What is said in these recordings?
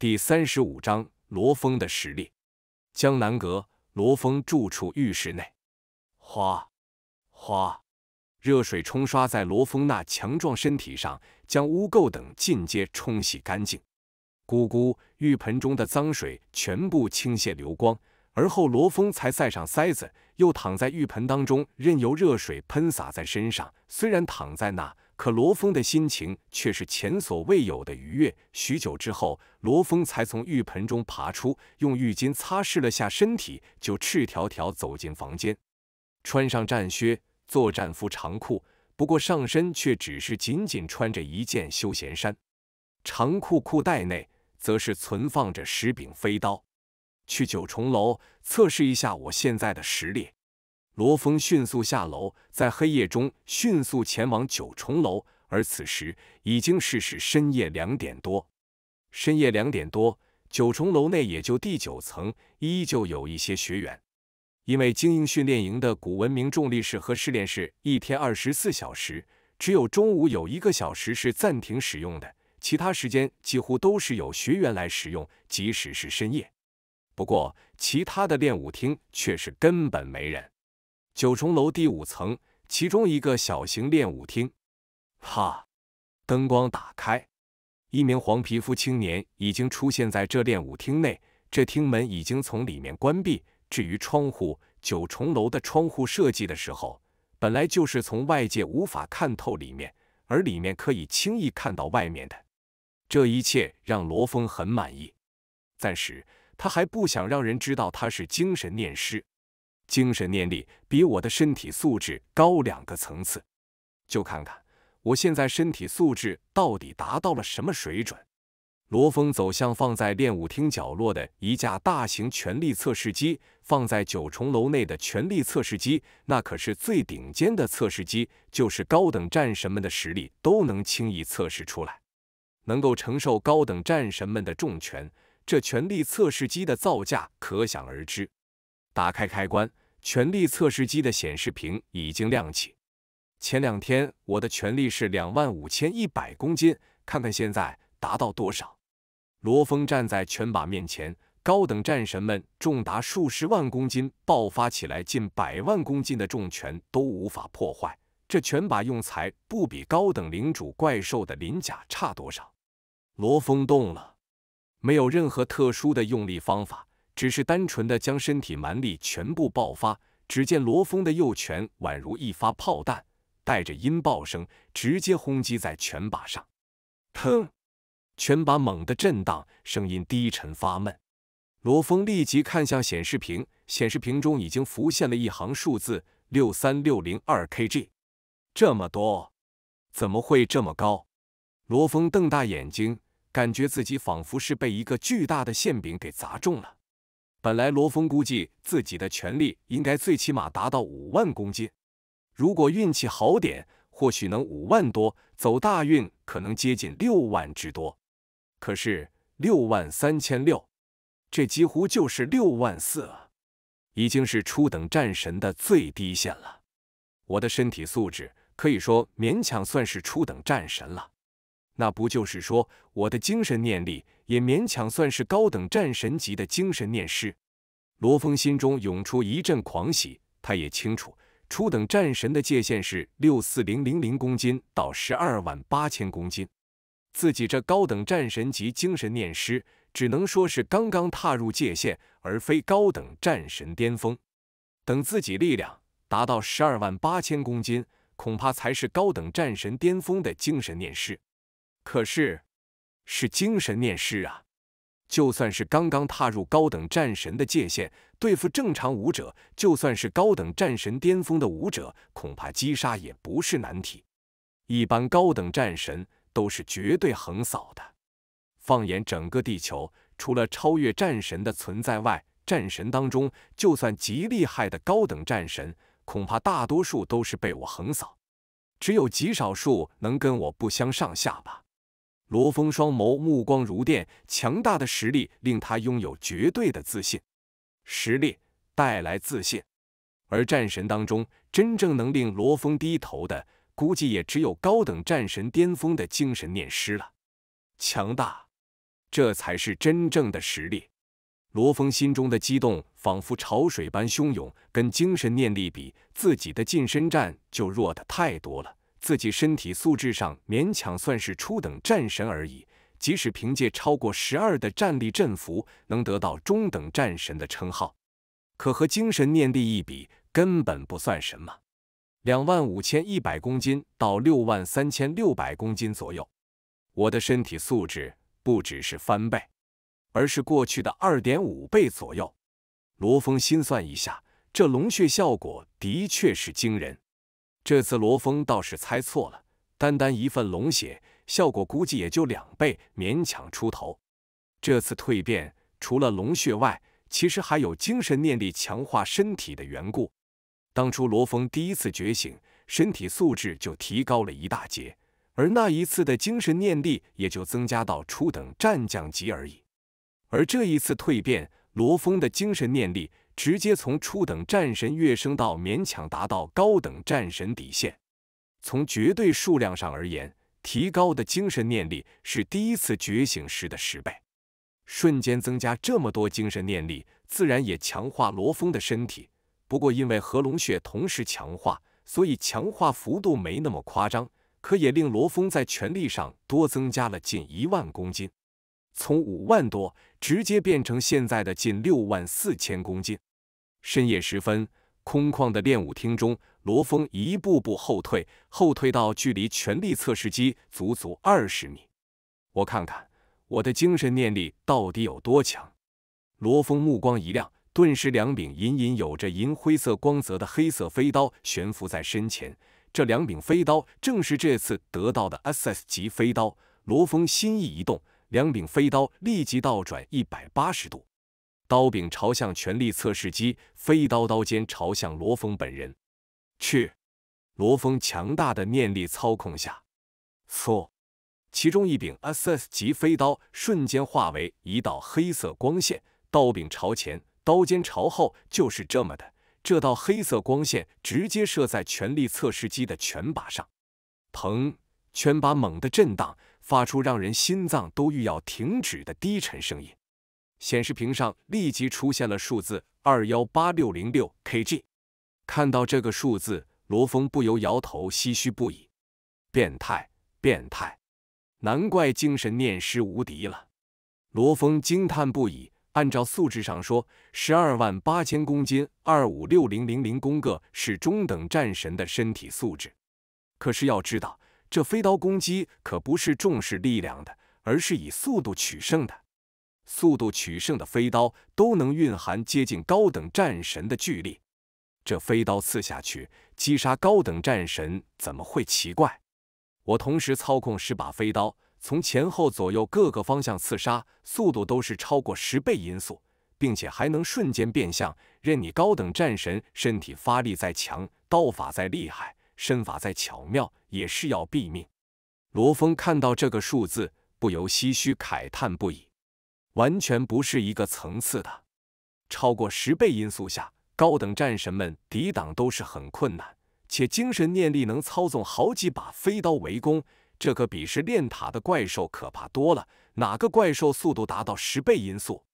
第三十五章罗峰的实力。江南阁，罗峰住处浴室内，哗哗，热水冲刷在罗峰那强壮身体上，将污垢等尽皆冲洗干净。咕咕，浴盆中的脏水全部倾泻流光。而后，罗峰才塞上塞子，又躺在浴盆当中，任由热水喷洒在身上。虽然躺在那，可罗峰的心情却是前所未有的愉悦。许久之后，罗峰才从浴盆中爬出，用浴巾擦拭了下身体，就赤条条走进房间，穿上战靴、作战服、长裤，不过上身却只是仅仅穿着一件休闲衫，长裤裤袋内则是存放着十柄飞刀。去九重楼测试一下我现在的实力。罗峰迅速下楼，在黑夜中迅速前往九重楼。而此时已经是是深夜两点多。深夜两点多，九重楼内也就第九层依旧有一些学员，因为精英训练营的古文明重力室和试炼室一天二十四小时，只有中午有一个小时是暂停使用的，其他时间几乎都是有学员来使用，即使是深夜。不过，其他的练武厅却是根本没人。九重楼第五层，其中一个小型练武厅，哈，灯光打开，一名黄皮肤青年已经出现在这练武厅内。这厅门已经从里面关闭，至于窗户，九重楼的窗户设计的时候，本来就是从外界无法看透里面，而里面可以轻易看到外面的。这一切让罗峰很满意，暂时。他还不想让人知道他是精神念师，精神念力比我的身体素质高两个层次，就看看我现在身体素质到底达到了什么水准。罗峰走向放在练武厅角落的一架大型权力测试机，放在九重楼内的权力测试机，那可是最顶尖的测试机，就是高等战神们的实力都能轻易测试出来，能够承受高等战神们的重拳。这全力测试机的造价可想而知。打开开关，全力测试机的显示屏已经亮起。前两天我的全力是两万五千一百公斤，看看现在达到多少。罗峰站在拳靶面前，高等战神们重达数十万公斤，爆发起来近百万公斤的重拳都无法破坏。这拳靶用材不比高等领主怪兽的鳞甲差多少。罗峰动了。没有任何特殊的用力方法，只是单纯的将身体蛮力全部爆发。只见罗峰的右拳宛如一发炮弹，带着音爆声，直接轰击在拳靶上。砰！拳把猛地震荡，声音低沉发闷。罗峰立即看向显示屏，显示屏中已经浮现了一行数字：六三六零二 kg。这么多？怎么会这么高？罗峰瞪大眼睛。感觉自己仿佛是被一个巨大的馅饼给砸中了。本来罗峰估计自己的权力应该最起码达到五万公斤，如果运气好点，或许能五万多，走大运可能接近六万之多。可是六万三千六，这几乎就是六万四啊，已经是初等战神的最低线了。我的身体素质可以说勉强算是初等战神了。那不就是说，我的精神念力也勉强算是高等战神级的精神念师？罗峰心中涌出一阵狂喜。他也清楚，初等战神的界限是六四零零零公斤到十二万八千公斤，自己这高等战神级精神念师，只能说是刚刚踏入界限，而非高等战神巅峰。等自己力量达到十二万八千公斤，恐怕才是高等战神巅峰的精神念师。可是，是精神念师啊！就算是刚刚踏入高等战神的界限，对付正常武者，就算是高等战神巅峰的武者，恐怕击杀也不是难题。一般高等战神都是绝对横扫的。放眼整个地球，除了超越战神的存在外，战神当中，就算极厉害的高等战神，恐怕大多数都是被我横扫，只有极少数能跟我不相上下吧。罗峰双眸目光如电，强大的实力令他拥有绝对的自信。实力带来自信，而战神当中真正能令罗峰低头的，估计也只有高等战神巅峰的精神念师了。强大，这才是真正的实力。罗峰心中的激动仿佛潮水般汹涌，跟精神念力比，自己的近身战就弱的太多了。自己身体素质上勉强算是初等战神而已，即使凭借超过十二的战力振幅能得到中等战神的称号，可和精神念力一比，根本不算什么。两万五千一百公斤到六万三千六百公斤左右，我的身体素质不只是翻倍，而是过去的二点五倍左右。罗峰心算一下，这龙血效果的确是惊人。这次罗峰倒是猜错了，单单一份龙血效果估计也就两倍，勉强出头。这次蜕变除了龙血外，其实还有精神念力强化身体的缘故。当初罗峰第一次觉醒，身体素质就提高了一大截，而那一次的精神念力也就增加到初等战将级而已。而这一次蜕变，罗峰的精神念力。直接从初等战神跃升到勉强达到高等战神底线，从绝对数量上而言，提高的精神念力是第一次觉醒时的十倍，瞬间增加这么多精神念力，自然也强化罗峰的身体。不过因为合龙穴同时强化，所以强化幅度没那么夸张，可也令罗峰在权力上多增加了近一万公斤，从五万多直接变成现在的近六万四千公斤。深夜时分，空旷的练舞厅中，罗峰一步步后退，后退到距离全力测试机足足二十米。我看看我的精神念力到底有多强。罗峰目光一亮，顿时两柄隐隐有着银灰色光泽的黑色飞刀悬浮在身前。这两柄飞刀正是这次得到的 SS 级飞刀。罗峰心意一动，两柄飞刀立即倒转一百八十度。刀柄朝向权力测试机，飞刀刀尖朝向罗峰本人。去！罗峰强大的念力操控下，嗖！其中一柄 SS 级飞刀瞬间化为一道黑色光线，刀柄朝前，刀尖朝后，就是这么的。这道黑色光线直接射在权力测试机的拳把上，砰！拳把猛地震荡，发出让人心脏都欲要停止的低沉声音。显示屏上立即出现了数字二幺八六零六 kg，看到这个数字，罗峰不由摇头，唏嘘不已。变态，变态！难怪精神念师无敌了。罗峰惊叹不已。按照素质上说，十二万八千公斤二五六零零零公个是中等战神的身体素质。可是要知道，这飞刀攻击可不是重视力量的，而是以速度取胜的。速度取胜的飞刀都能蕴含接近高等战神的巨力，这飞刀刺下去击杀高等战神怎么会奇怪？我同时操控十把飞刀，从前后左右各个方向刺杀，速度都是超过十倍音速，并且还能瞬间变向，任你高等战神身体发力再强，刀法再厉害，身法再巧妙，也是要毙命。罗峰看到这个数字，不由唏嘘慨叹不已。完全不是一个层次的，超过十倍音速下，高等战神们抵挡都是很困难。且精神念力能操纵好几把飞刀围攻，这可比是炼塔的怪兽可怕多了。哪个怪兽速度达到十倍音速？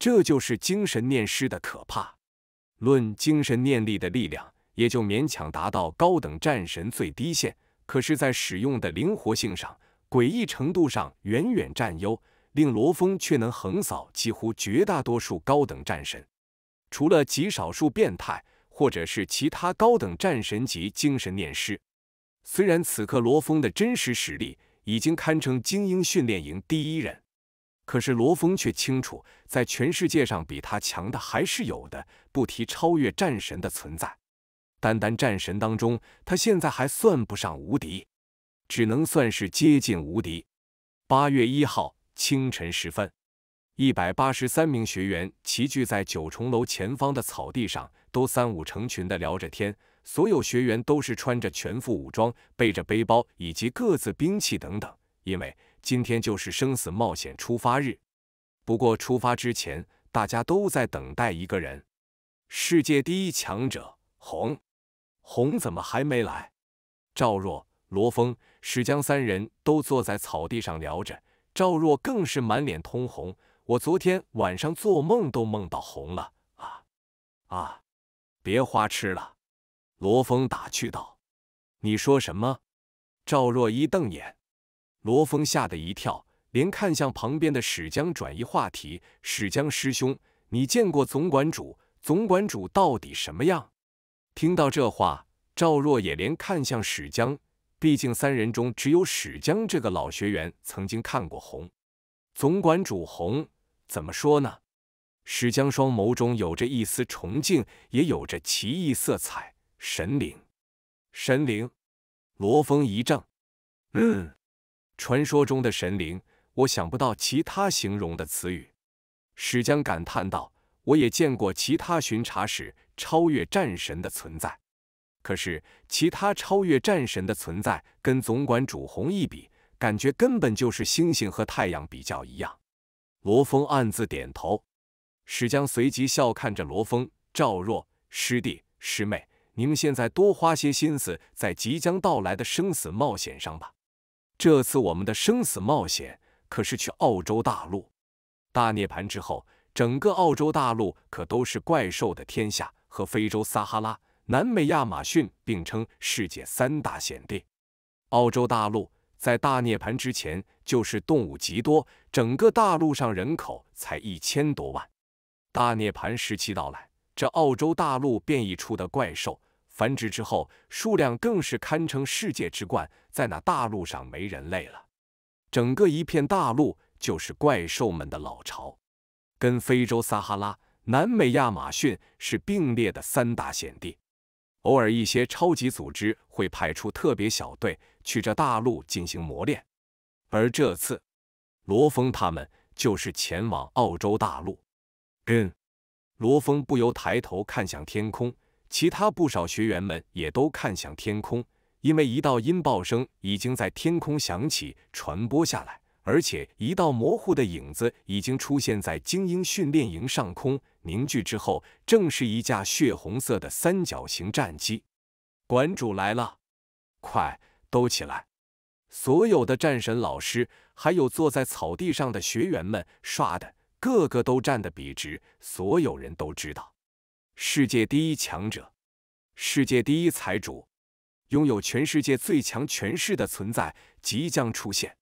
这就是精神念师的可怕。论精神念力的力量，也就勉强达到高等战神最低限。可是，在使用的灵活性上，诡异程度上，远远占优。令罗峰却能横扫几乎绝大多数高等战神，除了极少数变态或者是其他高等战神级精神念师。虽然此刻罗峰的真实实力已经堪称精英训练营第一人，可是罗峰却清楚，在全世界上比他强的还是有的。不提超越战神的存在，单单战神当中，他现在还算不上无敌，只能算是接近无敌。八月一号。清晨时分，一百八十三名学员齐聚在九重楼前方的草地上，都三五成群的聊着天。所有学员都是穿着全副武装，背着背包以及各自兵器等等，因为今天就是生死冒险出发日。不过出发之前，大家都在等待一个人——世界第一强者红。红怎么还没来？赵若、罗峰、史江三人都坐在草地上聊着。赵若更是满脸通红，我昨天晚上做梦都梦到红了啊啊！别花痴了，罗峰打趣道。你说什么？赵若一瞪眼，罗峰吓得一跳，连看向旁边的史江转移话题。史江师兄，你见过总管主？总管主到底什么样？听到这话，赵若也连看向史江。毕竟三人中只有史江这个老学员曾经看过红总管主红，怎么说呢？史江双眸中有着一丝崇敬，也有着奇异色彩。神灵，神灵！罗峰一怔，嗯，传说中的神灵，我想不到其他形容的词语。史江感叹道：“我也见过其他巡查使超越战神的存在。”可是，其他超越战神的存在跟总管主红一比，感觉根本就是星星和太阳比较一样。罗峰暗自点头，史江随即笑看着罗峰、赵若师弟师妹：“你们现在多花些心思在即将到来的生死冒险上吧。这次我们的生死冒险可是去澳洲大陆。大涅槃之后，整个澳洲大陆可都是怪兽的天下，和非洲撒哈拉。”南美亚马逊并称世界三大险地，澳洲大陆在大涅槃之前就是动物极多，整个大陆上人口才一千多万。大涅槃时期到来，这澳洲大陆变异出的怪兽繁殖之后，数量更是堪称世界之冠，在那大陆上没人类了，整个一片大陆就是怪兽们的老巢，跟非洲撒哈拉、南美亚马逊是并列的三大险地。偶尔，一些超级组织会派出特别小队去这大陆进行磨练，而这次，罗峰他们就是前往澳洲大陆。跟罗峰不由抬头看向天空，其他不少学员们也都看向天空，因为一道音爆声已经在天空响起，传播下来。而且，一道模糊的影子已经出现在精英训练营上空，凝聚之后，正是一架血红色的三角形战机。馆主来了，快，都起来！所有的战神老师，还有坐在草地上的学员们，唰的，个个都站得笔直。所有人都知道，世界第一强者，世界第一财主，拥有全世界最强权势的存在即将出现。